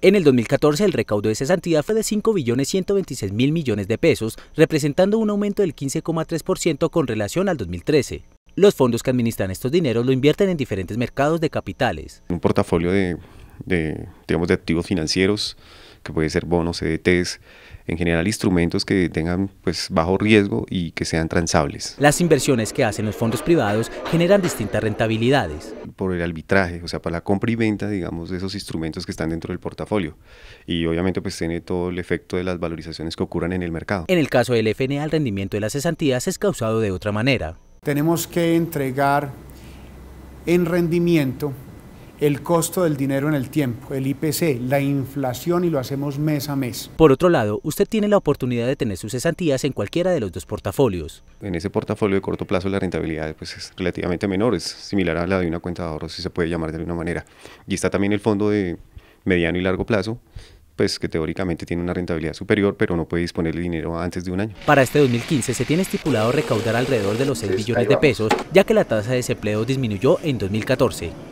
En el 2014 el recaudo de esa santidad fue de 5.126.000 millones de pesos, representando un aumento del 15,3% con relación al 2013. Los fondos que administran estos dineros lo invierten en diferentes mercados de capitales. Un portafolio digamos, de activos financieros, que puede ser bonos, CDTs, e en general instrumentos que tengan pues bajo riesgo y que sean transables. Las inversiones que hacen los fondos privados generan distintas rentabilidades. Por el arbitraje, o sea, para la compra y venta, digamos, de esos instrumentos que están dentro del portafolio. Y obviamente pues tiene todo el efecto de las valorizaciones que ocurran en el mercado. En el caso del FNA, el rendimiento de las cesantías es causado de otra manera. Tenemos que entregar en rendimiento el costo del dinero en el tiempo, el IPC, la inflación y lo hacemos mes a mes. Por otro lado, usted tiene la oportunidad de tener sus cesantías en cualquiera de los dos portafolios. En ese portafolio de corto plazo la rentabilidad pues, es relativamente menor, es similar a la de una cuenta de ahorros, si se puede llamar de alguna manera. Y está también el fondo de mediano y largo plazo, pues que teóricamente tiene una rentabilidad superior, pero no puede disponer de dinero antes de un año. Para este 2015 se tiene estipulado recaudar alrededor de los 6 pues, billones de pesos, ya que la tasa de desempleo disminuyó en 2014.